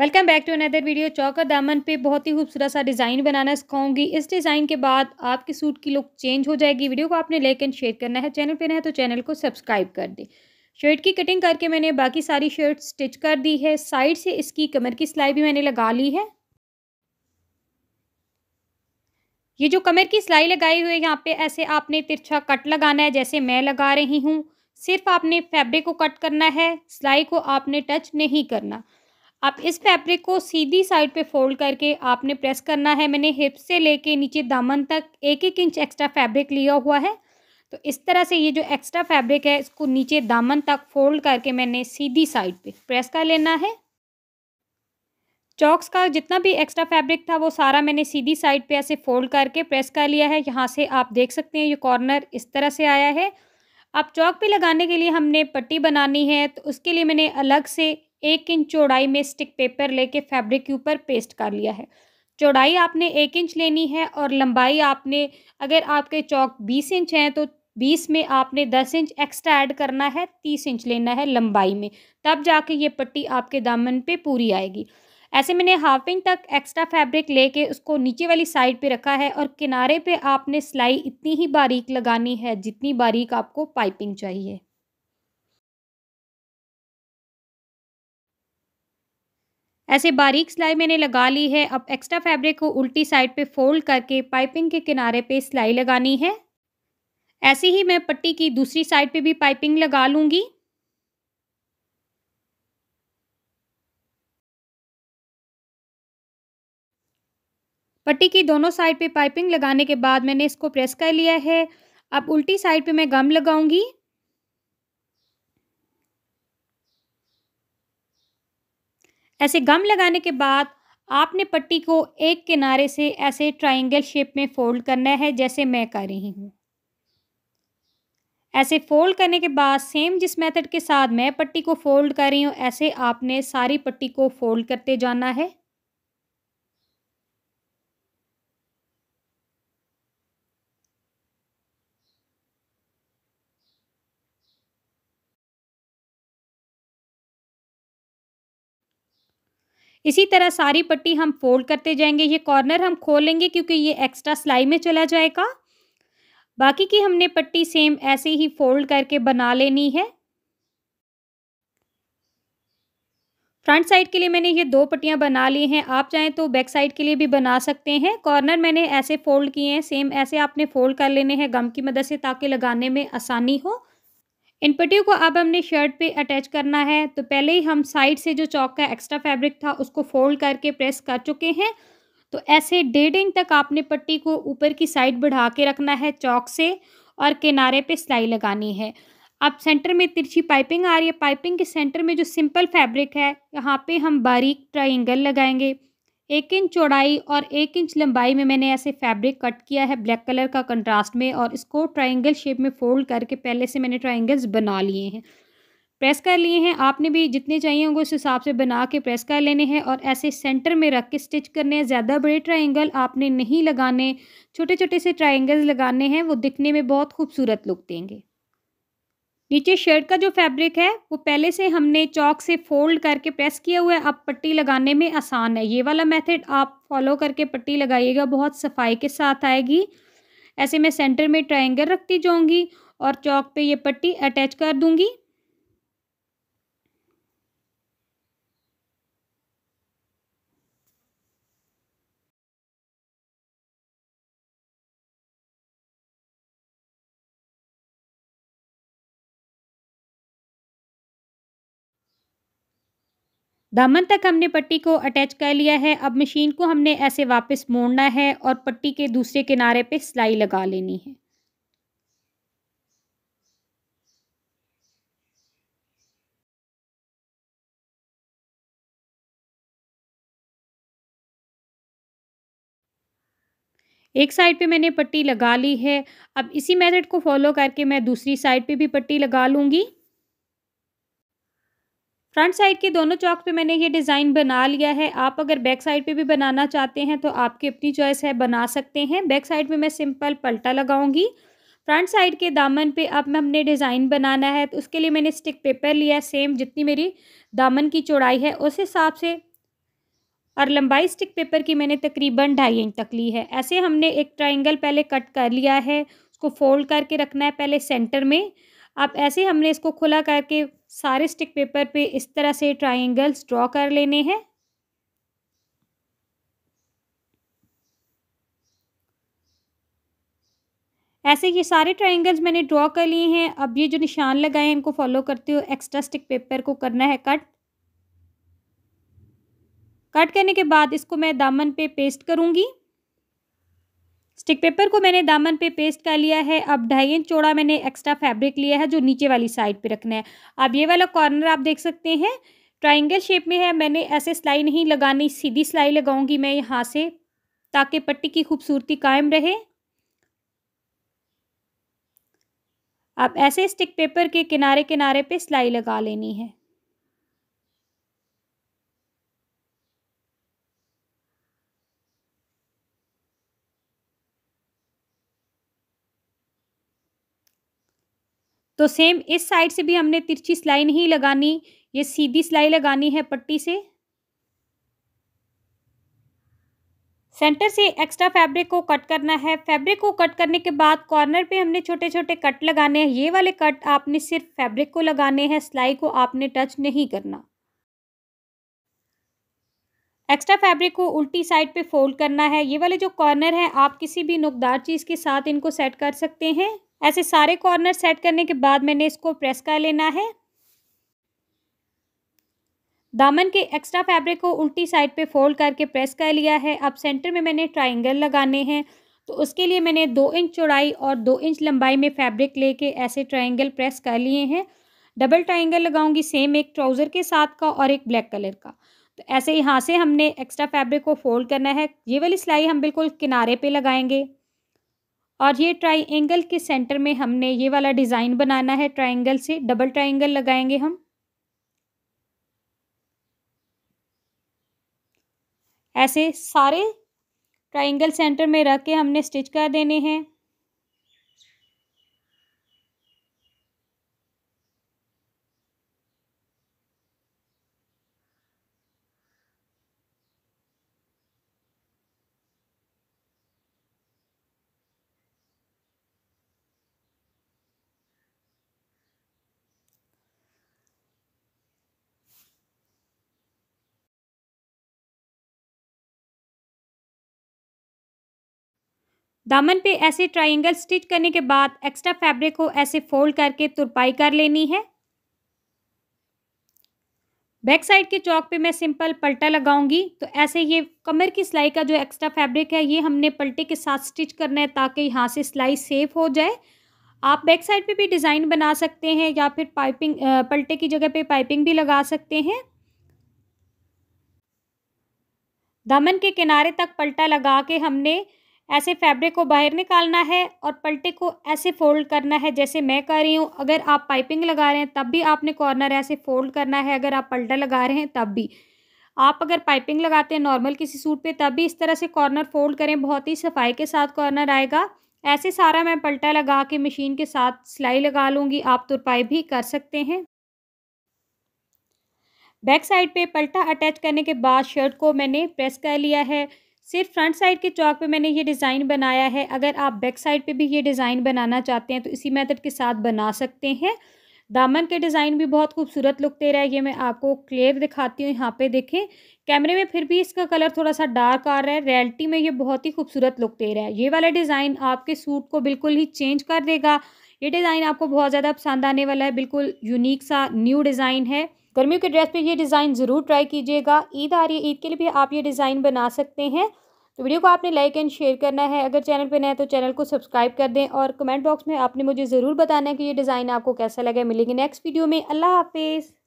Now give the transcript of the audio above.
welcome back to another video चौकर दामन पे बहुत ही खूबसूरत सा डिज़ाइन बनाना सिखाऊंगी इस डिज़ाइन के बाद आपके सूट की लुक चेंज हो जाएगी वीडियो को आपने लाइक एंड शेयर करना है चैनल पे ना है तो चैनल को सब्सक्राइब कर दें शर्ट की कटिंग करके मैंने बाकी सारी शर्ट स्टिच कर दी है साइड से इसकी कमर की सिलाई भी मैंने लगा ली है ये जो कमर की सिलाई लगाई हुई है यहाँ पे ऐसे आपने तिरछा कट लगाना है जैसे मैं लगा रही हूँ सिर्फ आपने फैब्रिक को कट करना है सिलाई को आपने टच नहीं करना आप इस फैब्रिक को सीधी साइड पे फोल्ड करके आपने प्रेस करना है मैंने हिप से लेके नीचे दामन तक एक एक इंच एक्स्ट्रा फैब्रिक लिया हुआ है तो इस तरह से ये जो एक्स्ट्रा फैब्रिक है इसको नीचे दामन तक फोल्ड करके मैंने सीधी साइड पे प्रेस कर लेना है चॉक्स का जितना भी एक्स्ट्रा फैब्रिक था वो सारा मैंने सीधी साइड पर ऐसे फोल्ड करके प्रेस कर लिया है यहाँ से आप देख सकते हैं ये कॉर्नर इस तरह से आया है अब चौक पे लगाने के लिए हमने पट्टी बनानी है तो उसके लिए मैंने अलग से एक इंच चौड़ाई में स्टिक पेपर लेके फैब्रिक के ऊपर पेस्ट कर लिया है चौड़ाई आपने एक इंच लेनी है और लंबाई आपने अगर आपके चौक बीस इंच हैं तो बीस में आपने दस इंच एक्स्ट्रा ऐड करना है तीस इंच लेना है लंबाई में तब जाके ये पट्टी आपके दामन पे पूरी आएगी ऐसे मैंने हाफ इंच तक एक्स्ट्रा फैब्रिक लेके उसको नीचे वाली साइड पे रखा है और किनारे पे आपने सिलाई इतनी ही बारीक लगानी है जितनी बारीक आपको पाइपिंग चाहिए ऐसे बारीक सिलाई मैंने लगा ली है अब एक्स्ट्रा फैब्रिक को उल्टी साइड पे फोल्ड करके पाइपिंग के किनारे पे सिलाई लगानी है ऐसे ही मैं पट्टी की दूसरी साइड पे भी पाइपिंग लगा लूँगी पट्टी की दोनों साइड पे पाइपिंग लगाने के बाद मैंने इसको प्रेस कर लिया है अब उल्टी साइड पे मैं गम लगाऊंगी ऐसे गम लगाने के बाद आपने पट्टी को एक किनारे से ऐसे ट्राइंगल शेप में फोल्ड करना है जैसे मैं कर रही हूँ ऐसे फोल्ड करने के बाद सेम जिस मेथड के साथ मैं पट्टी को फोल्ड कर रही हूँ ऐसे आपने सारी पट्टी को फोल्ड करते जाना है इसी तरह सारी पट्टी हम फोल्ड करते जाएंगे ये कॉर्नर हम खोलेंगे क्योंकि ये एक्स्ट्रा सिलाई में चला जाएगा बाकी की हमने पट्टी सेम ऐसे ही फोल्ड करके बना लेनी है फ्रंट साइड के लिए मैंने ये दो पट्टियाँ बना ली हैं आप चाहें तो बैक साइड के लिए भी बना सकते हैं कॉर्नर मैंने ऐसे फोल्ड किए हैं सेम ऐसे आपने फोल्ड कर लेने हैं गम की मदद से ताकि लगाने में आसानी हो इन पट्टियों को अब हमने शर्ट पे अटैच करना है तो पहले ही हम साइड से जो चौक का एक्स्ट्रा फैब्रिक था उसको फोल्ड करके प्रेस कर चुके हैं तो ऐसे डेढ़ इंच तक आपने पट्टी को ऊपर की साइड बढ़ा के रखना है चौक से और किनारे पे सिलाई लगानी है अब सेंटर में तिरछी पाइपिंग आ रही है पाइपिंग के सेंटर में जो सिंपल फैब्रिक है यहाँ पे हम बारीक ट्राइंगल लगाएंगे एक इंच चौड़ाई और एक इंच लंबाई में मैंने ऐसे फैब्रिक कट किया है ब्लैक कलर का कंट्रास्ट में और इसको ट्राइंगल शेप में फोल्ड करके पहले से मैंने ट्राइंगल्स बना लिए हैं प्रेस कर लिए हैं आपने भी जितने चाहिए होंगे उस हिसाब से बना के प्रेस कर लेने हैं और ऐसे सेंटर में रख के स्टिच करने हैं ज़्यादा बड़े ट्राइंगल आपने नहीं लगाने छोटे छोटे से ट्राइंगल्स लगाने हैं वो दिखने में बहुत खूबसूरत लुक देंगे नीचे शर्ट का जो फैब्रिक है वो पहले से हमने चौक से फोल्ड करके प्रेस किया हुआ है अब पट्टी लगाने में आसान है ये वाला मेथड आप फॉलो करके पट्टी लगाइएगा बहुत सफाई के साथ आएगी ऐसे मैं सेंटर में ट्रायंगल रखती जाऊँगी और चौक पे ये पट्टी अटैच कर दूँगी दामन तक हमने पट्टी को अटैच कर लिया है अब मशीन को हमने ऐसे वापस मोड़ना है और पट्टी के दूसरे किनारे पे सिलाई लगा लेनी है एक साइड पे मैंने पट्टी लगा ली है अब इसी मेथड को फॉलो करके मैं दूसरी साइड पे भी पट्टी लगा लूँगी फ्रंट साइड के दोनों चौक पे मैंने ये डिज़ाइन बना लिया है आप अगर बैक साइड पे भी बनाना चाहते हैं तो आपकी अपनी चॉइस है बना सकते हैं बैक साइड पे मैं सिंपल पलटा लगाऊंगी फ्रंट साइड के दामन पे अब मैं हमने डिज़ाइन बनाना है तो उसके लिए मैंने स्टिक पेपर लिया है सेम जितनी मेरी दामन की चौड़ाई है उस हिसाब से और लंबाई स्टिक पेपर की मैंने तकरीबन ढाई इंच तक ली है ऐसे हमने एक ट्राइंगल पहले कट कर लिया है उसको फोल्ड करके रखना है पहले सेंटर में आप ऐसे हमने इसको खुला करके सारे स्टिक पेपर पे इस तरह से ट्राइंगल्स ड्रॉ कर लेने हैं ऐसे ये सारे ट्राइंगल्स मैंने ड्रॉ कर लिए हैं अब ये जो निशान लगाए हैं इनको फॉलो करते हुए एक्स्ट्रा स्टिक पेपर को करना है कट कट करने के बाद इसको मैं दामन पे पेस्ट करूँगी स्टिक पेपर को मैंने दामन पे पेस्ट कर लिया है अब ढाई इंच चौड़ा मैंने एक्स्ट्रा फैब्रिक लिया है जो नीचे वाली साइड पे रखना है अब ये वाला कॉर्नर आप देख सकते हैं ट्राइंगल शेप में है मैंने ऐसे सिलाई नहीं लगानी सीधी सिलाई लगाऊंगी मैं यहाँ से ताकि पट्टी की खूबसूरती कायम रहे अब ऐसे स्टिक पेपर के किनारे किनारे पे सिलाई लगा लेनी है तो सेम इस साइड से भी हमने तिरछी सिलाई नहीं लगानी ये सीधी सिलाई लगानी है पट्टी से सेंटर से एक्स्ट्रा फैब्रिक को कट करना है फैब्रिक को कट करने के बाद कॉर्नर पे हमने छोटे छोटे कट लगाने हैं ये वाले कट आपने सिर्फ फैब्रिक को लगाने हैं सिलाई को आपने टच नहीं करना एक्स्ट्रा फैब्रिक को उल्टी साइड पे फोल्ड करना है ये वाले जो कॉर्नर हैं आप किसी भी नुकदार चीज़ के साथ इनको सेट कर सकते हैं ऐसे सारे कॉर्नर सेट करने के बाद मैंने इसको प्रेस कर लेना है दामन के एक्स्ट्रा फैब्रिक को उल्टी साइड पे फोल्ड करके प्रेस कर लिया है अब सेंटर में मैंने ट्राइंगल लगाने हैं तो उसके लिए मैंने दो इंच चौड़ाई और दो इंच लंबाई में फैब्रिक लेके ऐसे ट्राइंगल प्रेस कर लिए हैं डबल ट्राइंगल लगाऊंगी सेम एक ट्राउज़र के साथ का और एक ब्लैक कलर का तो ऐसे यहाँ से हमने एक्स्ट्रा फैब्रिक को फोल्ड करना है ये वाली सिलाई हम बिल्कुल किनारे पर लगाएंगे और ये ट्राइंगल के सेंटर में हमने ये वाला डिज़ाइन बनाना है ट्राइंगल से डबल ट्राइंगल लगाएंगे हम ऐसे सारे ट्राइंगल सेंटर में रख के हमने स्टिच कर देने हैं दामन पे ऐसे ट्राइंगल स्टिच करने के बाद एक्स्ट्रा फैब्रिक को ऐसे फोल्ड करके तुरपाई कर लेनी है बैक साइड के चौक पे मैं सिंपल पलटा लगाऊंगी तो ऐसे ये कमर की सिलाई का जो एक्स्ट्रा फैब्रिक है ये हमने पलटे के साथ स्टिच करना है ताकि यहाँ से सिलाई सेफ हो जाए आप बैक साइड पे भी डिज़ाइन बना सकते हैं या फिर पाइपिंग पलटे की जगह पे पाइपिंग भी लगा सकते हैं दामन के किनारे तक पलटा लगा के हमने ऐसे फैब्रिक को बाहर निकालना है और पलटे को ऐसे फोल्ड करना है जैसे मैं कर रही हूँ अगर आप पाइपिंग लगा रहे हैं तब भी आपने कॉर्नर ऐसे फोल्ड करना है अगर आप पलटा लगा रहे हैं तब भी आप अगर पाइपिंग लगाते हैं नॉर्मल किसी सूट पे तब भी इस तरह से कॉर्नर फोल्ड करें बहुत ही सफाई के साथ कॉर्नर आएगा ऐसे सारा मैं पलटा लगा के मशीन के साथ सिलाई लगा लूँगी आप तुरपाई भी कर सकते हैं बैक साइड पे पलटा अटैच करने के बाद शर्ट को मैंने प्रेस कर लिया है सिर्फ फ्रंट साइड के चौक पे मैंने ये डिज़ाइन बनाया है अगर आप बैक साइड पे भी ये डिज़ाइन बनाना चाहते हैं तो इसी मेथड के साथ बना सकते हैं दामन के डिज़ाइन भी बहुत खूबसूरत लुक दे रहा है ये मैं आपको क्लियर दिखाती हूँ यहाँ पे देखें कैमरे में फिर भी इसका कलर थोड़ा सा डार्क आ रहा है रियलिटी में ये बहुत ही खूबसूरत लुक दे रहा है ये वाला डिज़ाइन आपके सूट को बिल्कुल ही चेंज कर देगा ये डिज़ाइन आपको बहुत ज़्यादा पसंद आने वाला है बिल्कुल यूनिक सा न्यू डिज़ाइन है गर्मियों के ड्रेस पे ये डिज़ाइन ज़रूर ट्राई कीजिएगा ईद आ रही है ईद के लिए भी आप ये डिज़ाइन बना सकते हैं तो वीडियो को आपने लाइक एंड शेयर करना है अगर चैनल पर नए तो चैनल को सब्सक्राइब कर दें और कमेंट बॉक्स में आपने मुझे ज़रूर बताना है कि ये डिज़ाइन आपको कैसा लगा मिलेगी नेक्स्ट वीडियो में अल्लाह हाफिज़